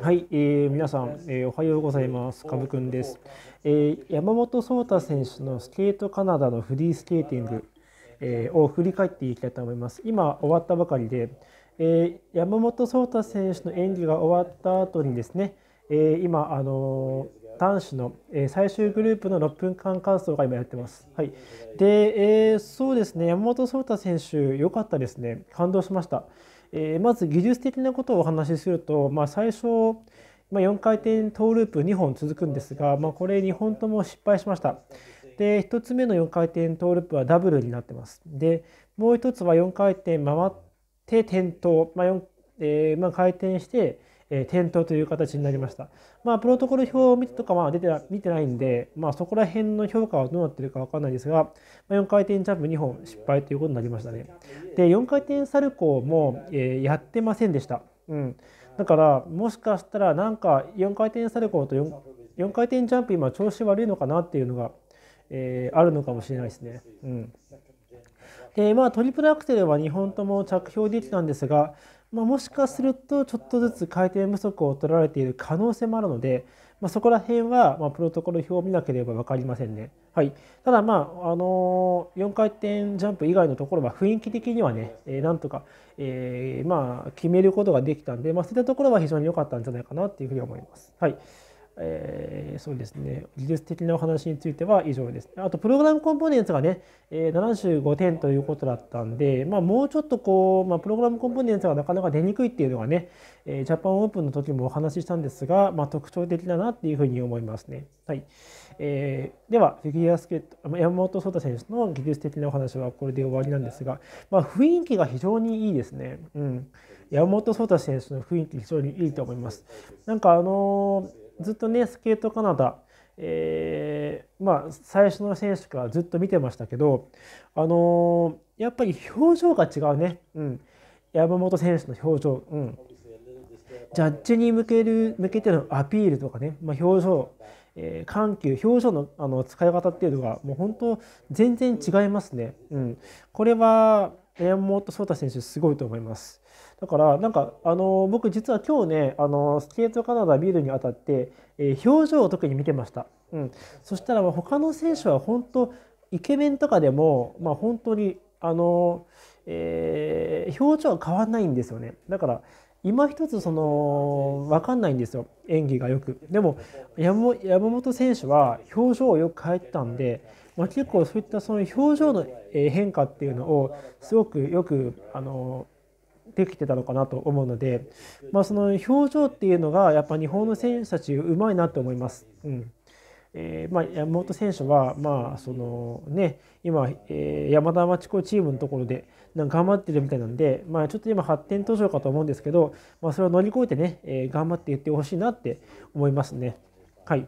はい、えー、皆さん、えー、おはようございます。かぶくんです、えー、山本草太選手のスケートカナダのフリースケーティング、えー、を振り返っていきたいと思います。今終わったばかりで、えー、山本草太選手の演技が終わった後にですね、えー、今あのー男子の、え最終グループの6分間感想が今やってます。はい、で、えー、そうですね、山本草太選手、良かったですね、感動しました。えー、まず技術的なことをお話しすると、まあ、最初、まあ、4回転トーループ2本続くんですが、まあ、これ2本とも失敗しました。で1つ目の4回転トーループはダブルになってます。でもう1つは4回転回って転倒、まあ4えー、まあ、回転してえ点灯という形になりました。まあ、プロトコル表を見てとかは出て見てないんで、まあ、そこら辺の評価はどうなってるかわかんないですが、ま4回転ジャンプ2本失敗ということになりましたね。で、4回転サルコーも、えやってませんでした。うん、だから、もしかしたら、なんか4回転サルコーと 4, 4回転ジャンプ、今、調子悪いのかなっていうのが、えー、あるのかもしれないですね。うんでまあ、トリプルアクセルは2本とも着氷できたんですが、まあ、もしかするとちょっとずつ回転不足を取られている可能性もあるので、まあ、そこら辺は、まプロトコル表を見なければ分かりませんね。はい、ただ、まああのー、4回転ジャンプ以外のところは雰囲気的にはね、えー、なんとか、えー、ま決めることができたんで、まそういったところは非常に良かったんじゃないかなっていうふうに思います。はいえー、そうですね、技術的なお話については以上です。あと、プログラムコンポーネンツがね、え75点ということだったんで、まあ、もうちょっとこう、まあ、プログラムコンポーネンツがなかなか出にくいっていうのがね、えジャパンオープンの時もお話ししたんですが、まあ、特徴的だなっていうふうに思いますね。はい。えー、では、フィギュアスケート、山本颯太選手の技術的なお話はこれで終わりなんですが、まあ、雰囲気が非常にいいですね。うん。山本颯太選手の雰囲気非常にいいと思います。なんかあのーずっとねスケートカナダ、えー、まあ、最初の選手からずっと見てましたけど、あのー、やっぱり表情が違うね、うん、山本選手の表情、うん、ジャッジに向ける向けてのアピールとかね、まあ、表情、えー、緩急表情のあの使い方っていうのがもう本当全然違いますね。うん、これは山本颯太選手すごいと思います。だからなんかあの僕実は今日ねあのスケートカナダビールにあたって、えー、表情を特に見てました。うん。そしたらま他の選手は本当イケメンとかでもまあ本当にあの、えー、表情は変わらないんですよね。だから今一つその分かんないんですよ演技がよくでも山本選手は表情をよく変えてたんで、まあ、結構そういったその表情の変化っていうのをすごくよくあのできてたのかなと思うので、まあ、その表情っていうのがやっぱ日本の選手たちうまいなと思います。うんえーまあ、山本選手は、まあそのね、今、えー、山田町子チームのところでなんか頑張ってるみたいなんで、まあ、ちょっと今発展途上かと思うんですけど、まあ、それを乗り越えてね、えー、頑張っていってほしいなって思いますね。はい